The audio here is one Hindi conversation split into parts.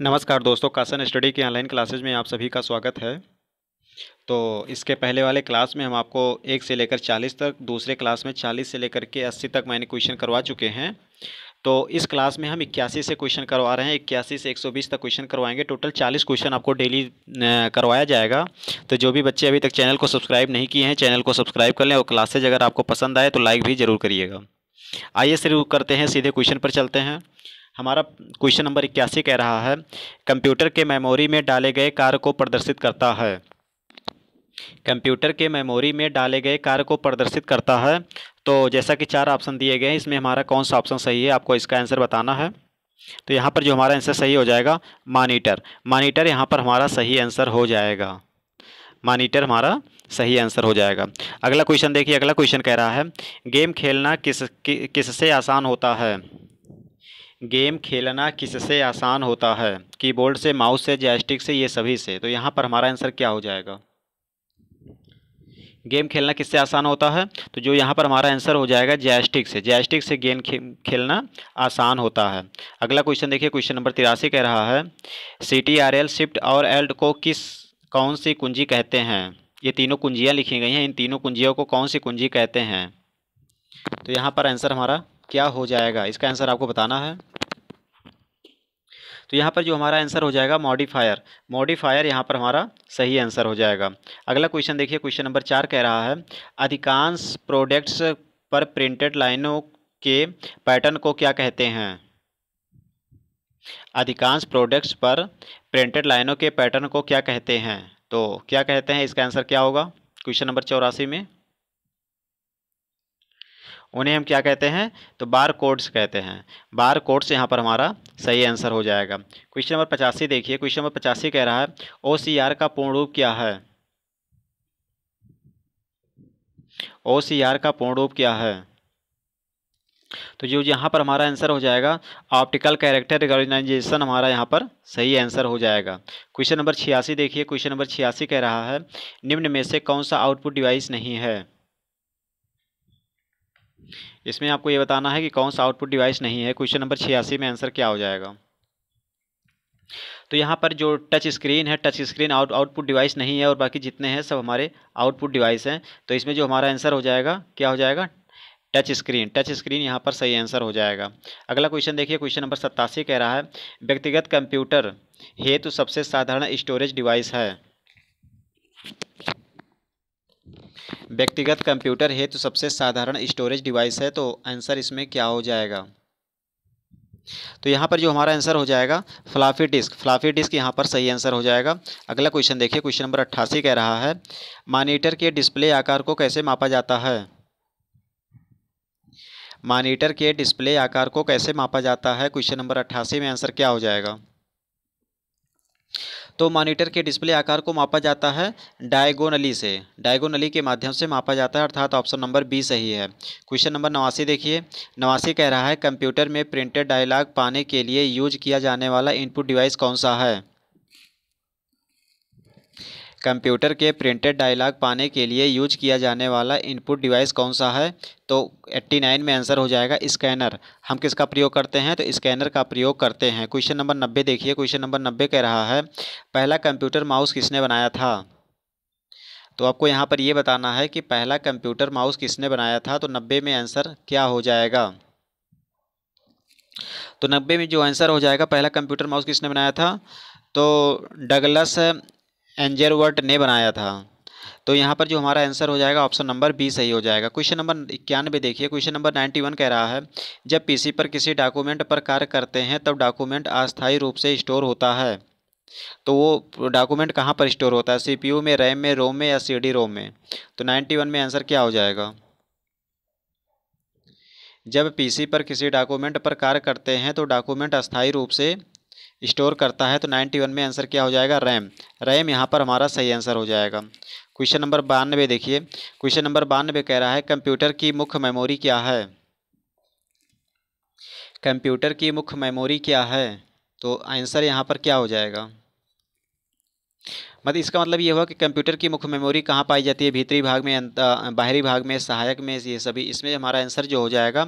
नमस्कार दोस्तों कासन स्टडी की ऑनलाइन क्लासेज में आप सभी का स्वागत है तो इसके पहले वाले क्लास में हम आपको एक से लेकर चालीस तक दूसरे क्लास में चालीस से लेकर के अस्सी तक मैंने क्वेश्चन करवा चुके हैं तो इस क्लास में हम इक्यासी से क्वेश्चन करवा रहे हैं इक्यासी से 120 तक क्वेश्चन करवाएंगे टोटल 40 क्वेश्चन आपको डेली करवाया जाएगा तो जो भी बच्चे अभी तक चैनल को सब्सक्राइब नहीं किए हैं चैनल को सब्सक्राइब कर लें और क्लासेज अगर आपको पसंद आए तो लाइक भी ज़रूर करिएगा आइए शुरू करते हैं सीधे क्वेश्चन पर चलते हैं हमारा क्वेश्चन नंबर इक्यासी कह रहा है कंप्यूटर के मेमोरी में डाले गए कार्य को प्रदर्शित करता है कंप्यूटर के मेमोरी में डाले गए कार्य को प्रदर्शित करता है तो जैसा कि चार ऑप्शन दिए गए हैं इसमें हमारा कौन सा ऑप्शन सही है आपको इसका आंसर बताना है तो यहाँ पर जो हमारा आंसर सही हो जाएगा मानीटर मानीटर यहाँ पर हमारा सही आंसर हो जाएगा मानीटर हमारा सही आंसर हो जाएगा अगला क्वेश्चन देखिए अगला क्वेश्चन कह रहा है गेम खेलना किस कि, किससे आसान होता है गेम खेलना किससे आसान होता है कीबोर्ड से माउस से जैस्टिक से ये सभी से तो यहाँ पर हमारा आंसर क्या हो जाएगा गेम खेलना किससे आसान होता है तो जो यहाँ पर हमारा आंसर हो जाएगा जैस्टिक से जैस्टिक से गेम खेलना आसान होता है अगला क्वेश्चन देखिए क्वेश्चन नंबर तिरासी कह रहा है C T R L shift और एल्ट को किस कौन सी कुंजी कहते हैं ये तीनों कुंजियाँ लिखी गई हैं इन तीनों कुंजियों को कौन सी कुंजी कहते हैं तो यहाँ पर आंसर हमारा क्या हो जाएगा इसका आंसर आपको बताना है तो यहाँ पर जो हमारा आंसर हो जाएगा मॉडिफायर मॉडिफायर यहाँ पर हमारा सही आंसर हो जाएगा अगला क्वेश्चन देखिए क्वेश्चन नंबर चार कह रहा है अधिकांश प्रोडक्ट्स पर प्रिंटेड लाइनों के पैटर्न को क्या कहते हैं अधिकांश प्रोडक्ट्स पर प्रिंटेड लाइनों के पैटर्न को क्या कहते हैं तो क्या कहते हैं इसका आंसर क्या होगा क्वेश्चन नंबर चौरासी में उन्हें हम क्या कहते हैं तो बार कोड्स कहते हैं बार कोड्स यहाँ पर हमारा सही आंसर हो जाएगा क्वेश्चन नंबर पचासी देखिए क्वेश्चन नंबर पचासी कह रहा है ओ का पूर्ण रूप क्या है ओ का पूर्ण रूप क्या है तो जो यहाँ पर हमारा आंसर हो जाएगा ऑप्टिकल कैरेक्टर रिकॉग्नाइजेशन हमारा यहाँ पर सही आंसर हो जाएगा क्वेश्चन नंबर छियासी देखिए क्वेश्चन नंबर छियासी कह रहा है निम्न में से कौन सा आउटपुट डिवाइस नहीं है इसमें आपको ये बताना है कि कौन सा आउटपुट डिवाइस नहीं है क्वेश्चन नंबर छियासी में आंसर क्या हो जाएगा तो यहाँ पर जो टच स्क्रीन है touch screen out output device नहीं है और बाकी जितने हैं सब हमारे आउटपुट डिवाइस हैं तो इसमें जो हमारा आंसर हो जाएगा क्या हो जाएगा टच स्क्रीन टच स्क्रीन यहाँ पर सही आंसर हो जाएगा अगला क्वेश्चन देखिए क्वेश्चन नंबर सत्तासी कह रहा है व्यक्तिगत कंप्यूटर हेतु तो सबसे साधारण स्टोरेज डिवाइस है व्यक्तिगत कंप्यूटर है तो सबसे साधारण स्टोरेज डिवाइस है तो आंसर इसमें क्या हो जाएगा तो यहाँ पर जो हमारा आंसर हो जाएगा फ्लाफी डिस्क फ्लाफी डिस्क यहाँ पर सही आंसर हो जाएगा अगला क्वेश्चन देखिए क्वेश्चन नंबर अट्ठासी कह रहा है मानीटर के डिस्प्ले आकार को कैसे मापा जाता है मानीटर के डिस्प्ले आकार को कैसे मापा जाता है क्वेश्चन नंबर अट्ठासी में आंसर क्या हो जाएगा तो मॉनिटर के डिस्प्ले आकार को मापा जाता है डायगोनली से डायगोनली के माध्यम से मापा जाता है अर्थात ऑप्शन नंबर बी सही है क्वेश्चन नंबर नवासी देखिए नवासी कह रहा है कंप्यूटर में प्रिंटेड डायलाग पाने के लिए यूज किया जाने वाला इनपुट डिवाइस कौन सा है कंप्यूटर के प्रिंटेड डायलॉग पाने के लिए यूज किया जाने वाला इनपुट डिवाइस कौन सा है तो 89 में आंसर हो जाएगा स्कैनर हम किसका प्रयोग करते हैं तो स्कैनर का प्रयोग करते हैं क्वेश्चन नंबर नब्बे देखिए क्वेश्चन नंबर नब्बे कह रहा है पहला कंप्यूटर माउस किसने बनाया था तो आपको यहाँ पर ये बताना है कि पहला कंप्यूटर माउस किसने बनाया था तो नब्बे में आंसर क्या हो जाएगा तो नब्बे में जो आंसर हो जाएगा पहला कंप्यूटर माउस किसने बनाया था तो डगलस एंजरवर्ट ने बनाया था तो यहाँ पर जो हमारा आंसर हो जाएगा ऑप्शन नंबर बी सही हो जाएगा क्वेश्चन नंबर इक्यानवे देखिए क्वेश्चन नंबर नाइन्टी वन कह रहा है जब पीसी पर किसी डॉक्यूमेंट पर कार्य करते हैं तब डॉक्यूमेंट अस्थायी रूप से स्टोर होता है तो वो डॉक्यूमेंट कहाँ पर स्टोर होता है सीपीयू में रैम में रोम में या सी रोम में तो नाइन्टी वन में आंसर क्या हो जाएगा जब पीसी पर किसी डॉक्यूमेंट पर कार्य करते हैं तो डॉक्यूमेंट अस्थायी रूप से स्टोर करता है तो नाइन्टी वन में आंसर क्या हो जाएगा रैम रैम यहाँ पर हमारा सही आंसर हो जाएगा क्वेश्चन नंबर बानवे देखिए क्वेश्चन नंबर बानवे कह रहा है कंप्यूटर की मुख्य मेमोरी क्या है कंप्यूटर की मुख्य मेमोरी क्या है तो आंसर यहाँ पर क्या हो जाएगा मतलब इसका मतलब ये हुआ कि कंप्यूटर की मुख्य मेमोरी कहाँ पाई जाती है भीतरी भाग में बाहरी भाग में सहायक में ये सभी इसमें हमारा आंसर जो हो जाएगा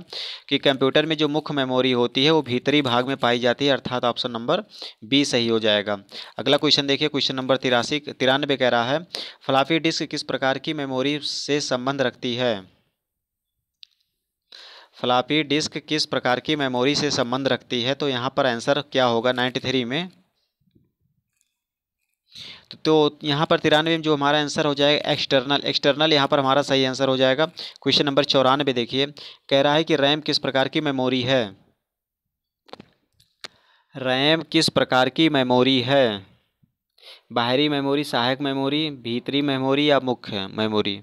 कि कंप्यूटर में जो मुख्य मेमोरी होती है वो भीतरी भाग में पाई जाती है अर्थात ऑप्शन नंबर बी सही हो जाएगा अगला क्वेश्चन देखिए क्वेश्चन नंबर तिरासी तिरानवे कह रहा है फ्लाफी डिस्क किस प्रकार की मेमोरी से संबंध रखती है फ्लापी डिस्क किस प्रकार की मेमोरी से संबंध रखती है तो यहाँ पर आंसर क्या होगा नाइन्टी थ्री में तो, तो यहाँ पर तिरानवे में जो हमारा आंसर हो जाएगा एक्सटर्नल एक्सटर्नल यहाँ पर हमारा सही आंसर हो जाएगा क्वेश्चन नंबर चौरानवे देखिए कह रहा है कि रैम किस प्रकार की मेमोरी है रैम किस प्रकार की मेमोरी है बाहरी मेमोरी सहायक मेमोरी भीतरी मेमोरी या मुख्य मेमोरी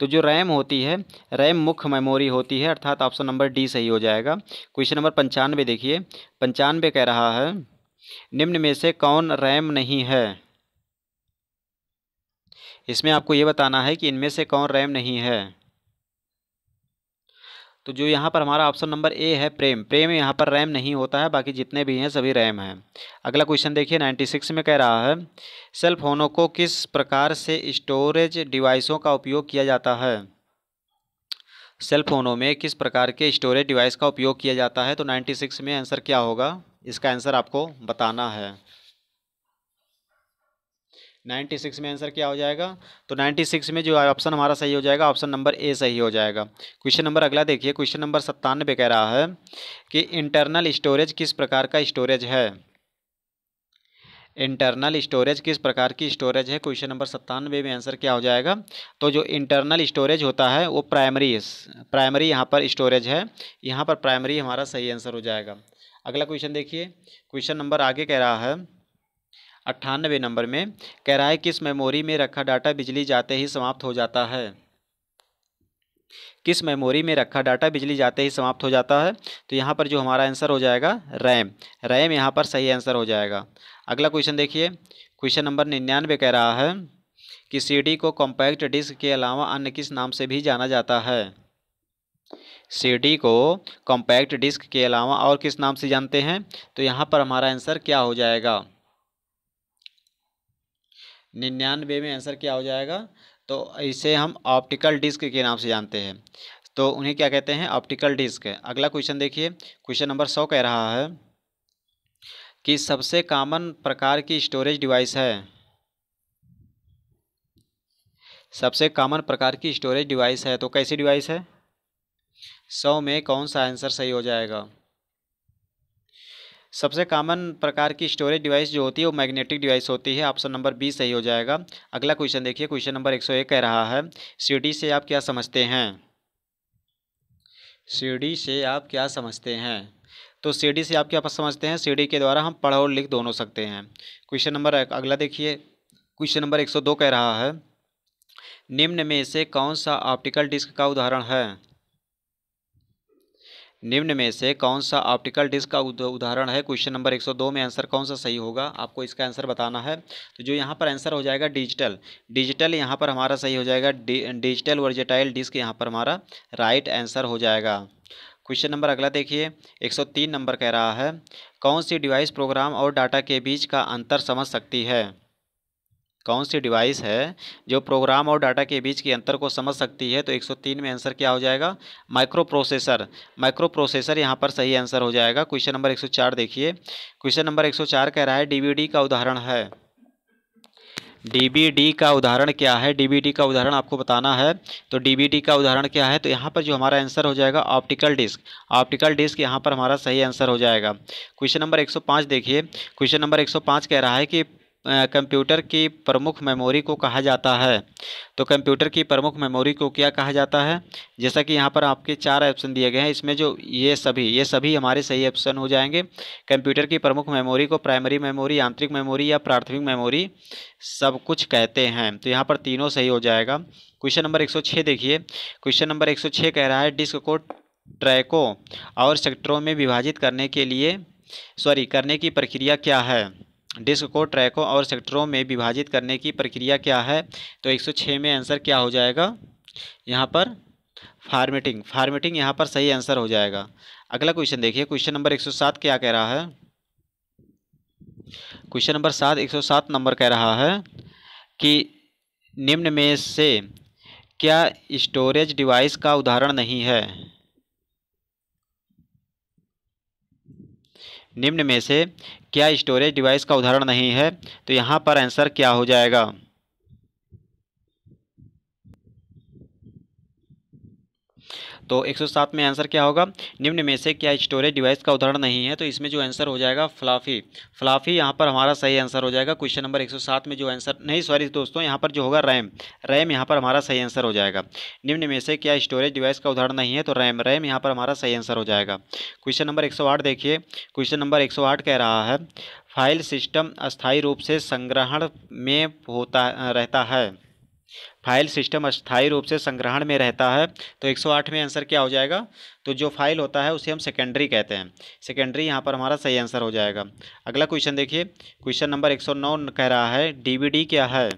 तो जो रैम होती है रैम मुख्य मेमोरी होती है अर्थात ऑप्शन नंबर डी सही हो जाएगा क्वेश्चन नंबर पंचानवे देखिए पंचानवे कह रहा है निम्न में से कौन रैम नहीं है इसमें आपको ये बताना है कि इनमें से कौन रैम नहीं है तो जो यहाँ पर हमारा ऑप्शन नंबर ए है प्रेम प्रेम यहाँ पर रैम नहीं होता है बाकी जितने भी हैं सभी रैम हैं अगला क्वेश्चन देखिए 96 में कह रहा है सेल फोनों को किस प्रकार से स्टोरेज डिवाइसों का उपयोग किया जाता है सेल फोनों में किस प्रकार के स्टोरेज डिवाइस का उपयोग किया जाता है तो 96 में आंसर क्या होगा इसका आंसर आपको बताना है नाइन्टी सिक्स में आंसर क्या हो जाएगा तो नाइन्टी सिक्स में जो ऑप्शन हमारा सही हो जाएगा ऑप्शन नंबर ए सही हो जाएगा क्वेश्चन नंबर अगला देखिए क्वेश्चन नंबर सत्तानवे कह रहा है कि इंटरनल स्टोरेज किस प्रकार का स्टोरेज है इंटरनल स्टोरेज किस प्रकार की स्टोरेज है क्वेश्चन नंबर सत्तानवे में आंसर क्या हो जाएगा तो जो इंटरनल स्टोरेज होता है वो प्राइमरी प्राइमरी यहाँ पर स्टोरेज है यहाँ पर प्राइमरी हमारा सही आंसर हो जाएगा अगला क्वेश्चन देखिए क्वेश्चन नंबर आगे कह रहा है अट्ठानवे नंबर में कह रहा है किस मेमोरी में रखा डाटा बिजली जाते ही समाप्त हो जाता है किस मेमोरी में रखा डाटा बिजली जाते ही समाप्त हो जाता है तो यहाँ पर जो हमारा आंसर हो जाएगा रैम रैम यहाँ पर सही आंसर हो जाएगा अगला क्वेश्चन देखिए क्वेश्चन नंबर निन्यानवे कह रहा है कि सीडी को कॉम्पैक्ट डिस्क के अलावा अन्य किस नाम से भी जाना जाता है सीडी को कॉम्पैक्ट डिस्क के अलावा और किस नाम से जानते हैं तो यहाँ पर हमारा आंसर क्या हो जाएगा निन्यानवे में आंसर क्या हो जाएगा तो इसे हम ऑप्टिकल डिस्क के नाम से जानते हैं तो उन्हें क्या कहते हैं ऑप्टिकल डिस्क अगला क्वेश्चन देखिए क्वेश्चन नंबर सौ कह रहा है कि सबसे कॉमन प्रकार की स्टोरेज डिवाइस है सबसे कॉमन प्रकार की स्टोरेज डिवाइस है तो कैसी डिवाइस है सौ में कौन सा आंसर सही हो जाएगा सबसे कॉमन प्रकार की स्टोरेज डिवाइस जो होती है वो मैग्नेटिक डिवाइस होती है ऑप्शन नंबर बी सही हो जाएगा अगला क्वेश्चन देखिए क्वेश्चन नंबर एक सौ एक कह रहा है सीडी से आप क्या समझते हैं सीडी से आप क्या समझते हैं तो सीडी से आप क्या समझते हैं सीडी के द्वारा हम पढ़ और लिख दोनों सकते हैं क्वेश्चन नंबर अगला देखिए क्वेश्चन नंबर एक सौ दो कह रहा है निम्न में से कौन सा ऑप्टिकल डिस्क का उदाहरण है निम्न में से कौन सा ऑप्टिकल डिस्क का उदाहरण है क्वेश्चन नंबर 102 में आंसर कौन सा सही होगा आपको इसका आंसर बताना है तो जो यहाँ पर आंसर हो जाएगा डिजिटल डिजिटल यहाँ पर हमारा सही हो जाएगा डिजिटल वर्जेटाइल डिस्क यहाँ पर हमारा राइट आंसर हो जाएगा क्वेश्चन नंबर अगला देखिए 103 नंबर कह रहा है कौन सी डिवाइस प्रोग्राम और डाटा के बीच का अंतर समझ सकती है कौन सी डिवाइस है जो प्रोग्राम और डाटा के बीच के अंतर को समझ सकती है तो 103 में आंसर क्या हो जाएगा माइक्रो प्रोसेसर माइक्रो प्रोसेसर यहाँ पर सही आंसर हो जाएगा क्वेश्चन नंबर 104 देखिए क्वेश्चन नंबर 104 कह रहा है डीवीडी का उदाहरण है डीबीडी का उदाहरण क्या है डीबीडी का उदाहरण आपको बताना है तो डीबीडी का उदाहरण क्या है तो यहाँ पर जो हमारा आंसर हो जाएगा ऑप्टिकल डिस्क ऑप्टिकल डिस्क यहाँ पर हमारा सही आंसर हो जाएगा क्वेश्चन नंबर 105 देखिए क्वेश्चन नंबर 105 कह रहा है कि कंप्यूटर की प्रमुख मेमोरी को कहा जाता है तो कंप्यूटर की प्रमुख मेमोरी को क्या कहा जाता है जैसा कि यहाँ पर आपके चार ऑप्शन दिए गए हैं इसमें जो ये सभी ये सभी हमारे सही ऑप्शन हो जाएंगे कंप्यूटर की प्रमुख मेमोरी को प्राइमरी मेमोरी आंतरिक मेमोरी या प्राथमिक मेमोरी सब कुछ कहते हैं तो यहाँ पर तीनों सही हो जाएगा क्वेश्चन नंबर एक देखिए क्वेश्चन नंबर एक कह रहा है डिस्क को ट्रैकों और सेक्टरों में विभाजित करने के लिए सॉरी करने की प्रक्रिया क्या है डिस्क को ट्रैकों और सेक्टरों में विभाजित करने की प्रक्रिया क्या है तो 106 में आंसर क्या हो जाएगा यहाँ पर फार्मेटिंग फार्मेटिंग यहाँ पर सही आंसर हो जाएगा अगला क्वेश्चन देखिए क्वेश्चन नंबर 107 क्या कह रहा है क्वेश्चन नंबर सात 107 नंबर कह रहा है कि निम्न में से क्या स्टोरेज डिवाइस का उदाहरण नहीं है निम्न में से क्या स्टोरेज डिवाइस का उदाहरण नहीं है तो यहाँ पर आंसर क्या हो जाएगा तो 107 में आंसर क्या होगा निम्न में से क्या स्टोरेज डिवाइस का उदाहरण नहीं है तो इसमें जो आंसर हो जाएगा फ्लाफी फ्लाफी यहाँ पर हमारा सही आंसर हो जाएगा क्वेश्चन नंबर 107 में जो आंसर नहीं सॉरी दोस्तों यहाँ पर जो होगा रैम रैम यहाँ पर हमारा सही आंसर हो जाएगा निम्न में से क्या स्टोरेज डिवाइस का उदाहरण नहीं है तो रैम रैम यहाँ पर हमारा सही आंसर हो जाएगा क्वेश्चन नंबर एक देखिए क्वेश्चन नंबर एक कह रहा है फाइल सिस्टम अस्थायी रूप से संग्रहण में होता रहता है फाइल सिस्टम अस्थायी रूप से संग्रहण में रहता है तो 108 में आंसर क्या हो जाएगा तो जो फाइल होता है उसे हम सेकेंडरी कहते हैं सेकेंडरी यहाँ पर हमारा सही आंसर हो जाएगा अगला क्वेश्चन देखिए क्वेश्चन नंबर 109 कह रहा है डीवीडी क्या है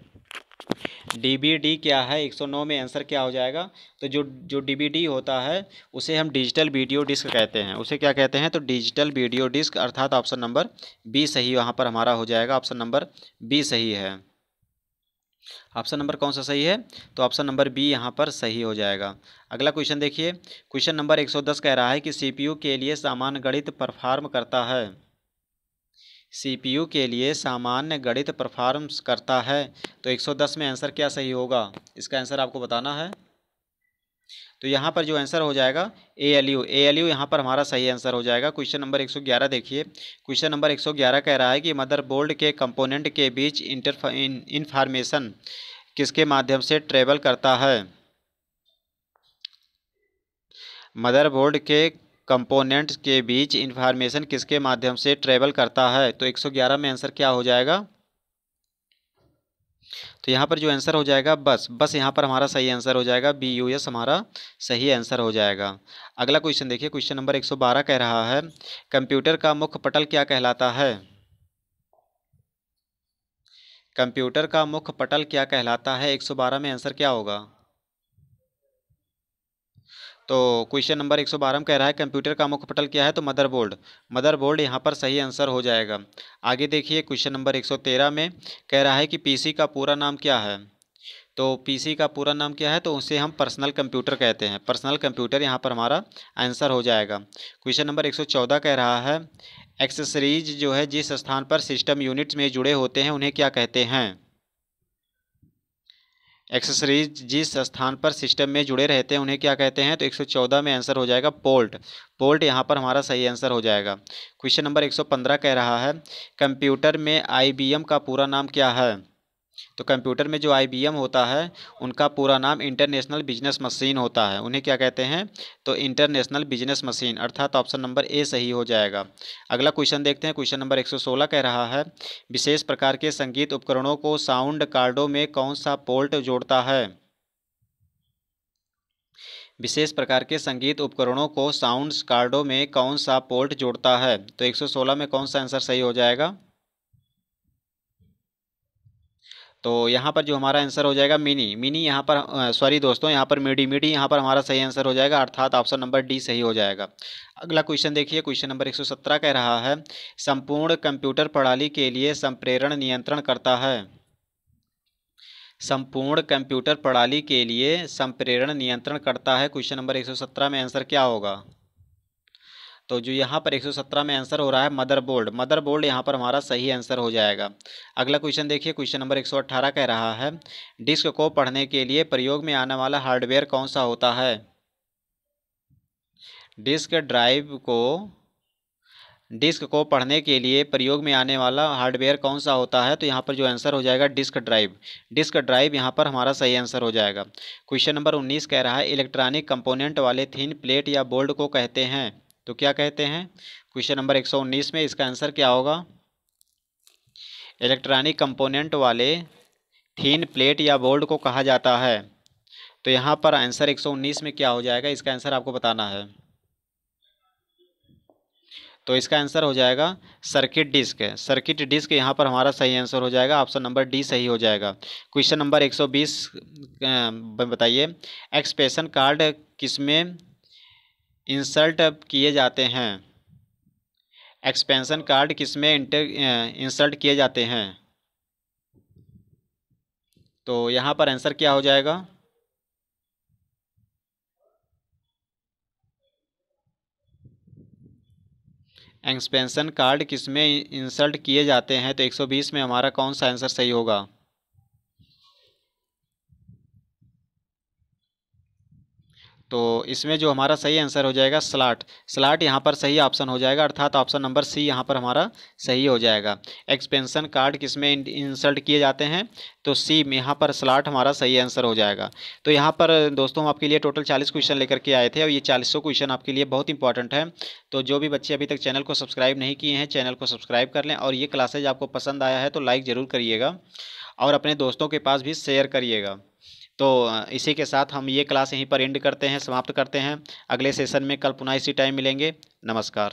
डी क्या है 109 में आंसर क्या हो जाएगा तो जो जो डी होता है उसे हम डिजिटल वीडियो डिस्क कहते हैं उसे क्या कहते हैं तो डिजिटल वीडियो डिस्क अर्थात ऑप्शन नंबर बी सही वहाँ पर हमारा हो जाएगा ऑप्शन नंबर बी सही है ऑप्शन नंबर कौन सा सही है तो ऑप्शन नंबर बी यहाँ पर सही हो जाएगा अगला क्वेश्चन देखिए क्वेश्चन नंबर 110 कह रहा है कि सीपीयू के लिए सामान्य गणित परफॉर्म करता है सीपीयू के लिए सामान्य गणित परफार्म करता है तो 110 में आंसर क्या सही होगा इसका आंसर आपको बताना है तो यहाँ पर जो आंसर हो जाएगा A L U A L U यहाँ पर हमारा सही आंसर हो जाएगा क्वेश्चन नंबर 111 देखिए क्वेश्चन नंबर 111 कह रहा है कि मदरबोर्ड के कंपोनेंट के बीच इंटर इंफॉर्मेशन किसके माध्यम से ट्रेवल करता है मदरबोर्ड के कंपोनेंट्स के बीच इंफॉर्मेशन किसके माध्यम से ट्रेवल करता है तो 111 में आंसर क्या हो जाएगा तो यहाँ पर जो आंसर हो जाएगा बस बस यहाँ पर हमारा सही आंसर हो जाएगा बी यू एस हमारा सही आंसर हो जाएगा अगला क्वेश्चन देखिए क्वेश्चन नंबर एक सौ बारह कह रहा है कंप्यूटर का मुख्य पटल क्या कहलाता है कंप्यूटर का मुख्य पटल क्या कहलाता है एक सौ बारह में आंसर क्या होगा तो क्वेश्चन नंबर 112 में कह रहा है कंप्यूटर का मुख्य पटल क्या है तो मदरबोर्ड मदरबोर्ड यहाँ पर सही आंसर हो जाएगा आगे देखिए क्वेश्चन नंबर 113 में कह रहा है कि पीसी का पूरा नाम क्या है तो पीसी का पूरा नाम क्या है तो उसे हम पर्सनल कंप्यूटर कहते हैं पर्सनल कंप्यूटर यहाँ पर हमारा आंसर हो जाएगा क्वेश्चन नंबर चौदह कह रहा है एक्सेसरीज जो है जिस स्थान पर सिस्टम यूनिट्स में जुड़े होते हैं उन्हें क्या कहते हैं एक्सेसरीज जिस स्थान पर सिस्टम में जुड़े रहते हैं उन्हें क्या कहते हैं तो 114 में आंसर हो जाएगा पोल्ट पोल्ट यहाँ पर हमारा सही आंसर हो जाएगा क्वेश्चन नंबर 115 कह रहा है कंप्यूटर में आईबीएम का पूरा नाम क्या है तो कंप्यूटर में जो आई होता है उनका पूरा नाम इंटरनेशनल बिजनेस मशीन होता है उन्हें क्या कहते हैं तो इंटरनेशनल बिजनेस मशीन अर्थात ऑप्शन नंबर ए सही हो जाएगा अगला क्वेश्चन देखते हैं क्वेश्चन नंबर 116 कह रहा है विशेष प्रकार के संगीत उपकरणों को साउंड कार्डों में कौन सा पोल्ट जोड़ता है विशेष प्रकार के संगीत उपकरणों को साउंड कार्डों में कौन सा पोल्ट जोड़ता है तो एक में कौन सा आंसर सही हो जाएगा तो यहाँ पर जो हमारा आंसर हो जाएगा मिनी मिनी यहाँ पर सॉरी दोस्तों यहाँ पर मिडी मिडी यहाँ पर हमारा सही आंसर हो जाएगा अर्थात ऑप्शन नंबर डी सही हो जाएगा अगला क्वेश्चन देखिए क्वेश्चन नंबर 117 कह रहा है संपूर्ण कंप्यूटर प्रणाली के लिए संप्रेरण नियंत्रण करता है संपूर्ण कंप्यूटर प्रणाली के लिए संप्रेरण नियंत्रण करता है क्वेश्चन नंबर एक में आंसर क्या होगा तो जो यहाँ पर 117 में आंसर हो रहा है मदर बोर्ड मदर बोर्ड यहाँ पर हमारा सही आंसर हो जाएगा अगला क्वेश्चन देखिए क्वेश्चन नंबर 118 कह रहा है डिस्क को पढ़ने के लिए प्रयोग में आने वाला हार्डवेयर कौन सा होता है डिस्क ड्राइव को डिस्क को पढ़ने के लिए प्रयोग में आने वाला हार्डवेयर कौन सा होता है तो यहाँ पर जो आंसर हो जाएगा डिस्क ड्राइव डिस्क ड्राइव यहाँ पर हमारा सही आंसर हो जाएगा क्वेश्चन नंबर 19 कह रहा है इलेक्ट्रॉनिक कंपोनेंट वाले थिन प्लेट या बोर्ड को कहते हैं तो क्या कहते हैं क्वेश्चन नंबर 119 में इसका आंसर क्या होगा इलेक्ट्रॉनिक कंपोनेंट वाले थीन प्लेट या बोल्ड को कहा जाता है तो यहाँ पर आंसर 119 में क्या हो जाएगा इसका आंसर आपको बताना है तो इसका आंसर हो जाएगा सर्किट डिस्क सर्किट डिस्क यहाँ पर हमारा सही आंसर हो जाएगा ऑप्शन नंबर डी सही हो जाएगा क्वेश्चन नंबर 120 बताइए एक्सपेशन कार्ड किसमें इंसर्ट किए जाते हैं एक्सपेंशन कार्ड किसमें इंसर्ट किए जाते हैं तो यहाँ पर आंसर क्या हो जाएगा एक्सपेंशन कार्ड किसमें इंसर्ट किए जाते हैं तो 120 में हमारा कौन सा आंसर सही होगा तो इसमें जो हमारा सही आंसर हो जाएगा स्लाट स्लाट यहाँ पर सही ऑप्शन हो जाएगा अर्थात ऑप्शन नंबर सी यहाँ पर हमारा सही हो जाएगा एक्सपेंशन कार्ड किसमें इंसल्ट किए जाते हैं तो सी में यहाँ पर स्लाट हमारा सही आंसर हो जाएगा तो यहाँ पर दोस्तों हम आपके लिए टोटल चालीस क्वेश्चन लेकर के आए थे और ये चालीसों क्वेश्चन आपके लिए बहुत इंपॉर्टेंट है तो जो भी बच्चे अभी तक चैनल को सब्सक्राइब नहीं किए हैं चैनल को सब्सक्राइब कर लें और ये क्लासेज आपको पसंद आया है तो लाइक ज़रूर करिएगा और अपने दोस्तों के पास भी शेयर करिएगा तो इसी के साथ हम ये क्लास यहीं पर एंड करते हैं समाप्त करते हैं अगले सेशन में कल पुनः इसी टाइम मिलेंगे नमस्कार